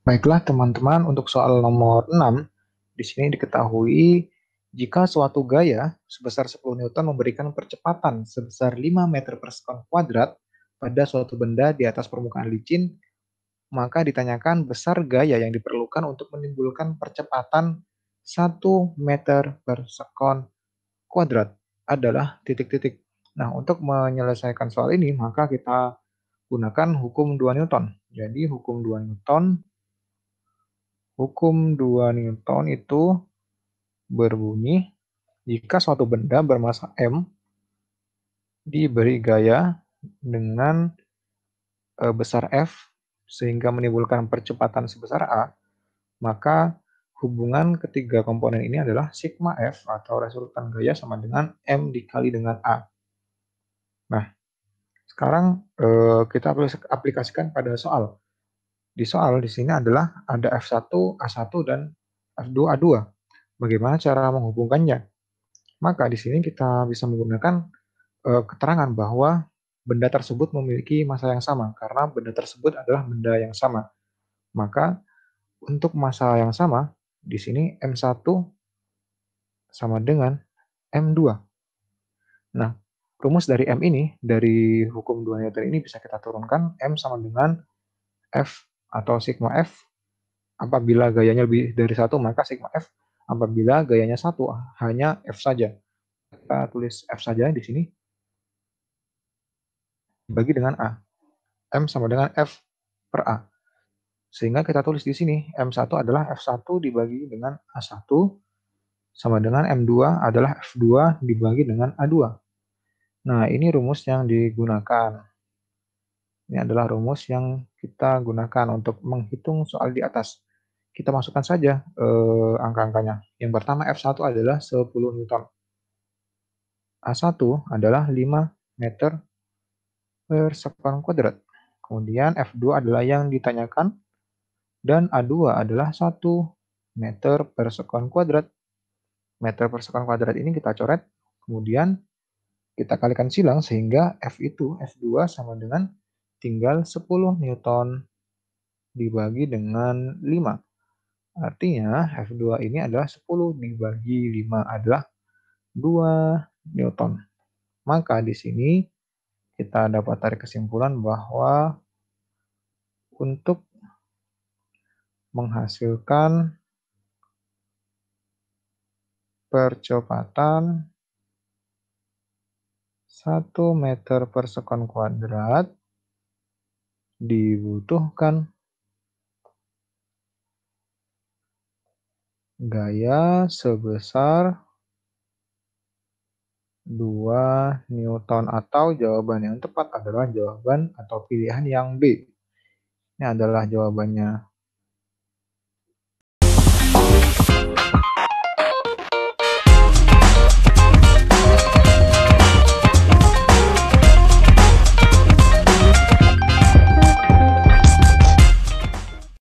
Baiklah teman-teman, untuk soal nomor 6, di sini diketahui jika suatu gaya sebesar 10 Newton memberikan percepatan sebesar 5 meter per sekon kuadrat pada suatu benda di atas permukaan licin, maka ditanyakan besar gaya yang diperlukan untuk menimbulkan percepatan 1 meter per sekon kuadrat adalah titik-titik. Nah, untuk menyelesaikan soal ini, maka kita gunakan hukum 2 Newton. Jadi, hukum 2 Newton hukum 2 Newton itu berbunyi jika suatu benda bermassa m diberi gaya dengan eh, besar F sehingga menimbulkan percepatan sebesar A, maka hubungan ketiga komponen ini adalah sigma F atau resultan gaya sama dengan M dikali dengan A. Nah, sekarang eh, kita aplikasikan pada soal. Di soal di sini adalah ada F1, A1, dan F2, A2. Bagaimana cara menghubungkannya? Maka di sini kita bisa menggunakan eh, keterangan bahwa benda tersebut memiliki masa yang sama karena benda tersebut adalah benda yang sama. Maka untuk masa yang sama, di sini M1 sama dengan M2. Nah, rumus dari M ini, dari hukum dua Newton ini bisa kita turunkan M sama dengan F atau sigma F. Apabila gayanya lebih dari satu maka sigma F. Apabila gayanya satu hanya F saja. Kita tulis F saja di sini. Bagi dengan A. M sama dengan F per A. Sehingga kita tulis di sini, M1 adalah F1 dibagi dengan A1, sama dengan M2 adalah F2 dibagi dengan A2. Nah, ini rumus yang digunakan. Ini adalah rumus yang kita gunakan untuk menghitung soal di atas. Kita masukkan saja eh, angka-angkanya. Yang pertama F1 adalah 10 Newton. A1 adalah 5 meter per sekon kuadrat. Kemudian F2 adalah yang ditanyakan dan A2 adalah 1 meter per sekon kuadrat. Meter per sekon kuadrat ini kita coret, kemudian kita kalikan silang sehingga F itu, F2 sama dengan tinggal 10 Newton dibagi dengan 5. Artinya F2 ini adalah 10 dibagi 5 adalah 2 Newton. Maka di sini kita dapat tarik kesimpulan bahwa untuk menghasilkan percepatan 1 meter per sekon kuadrat dibutuhkan gaya sebesar 2 Newton atau jawaban yang tepat adalah jawaban atau pilihan yang B. Ini adalah jawabannya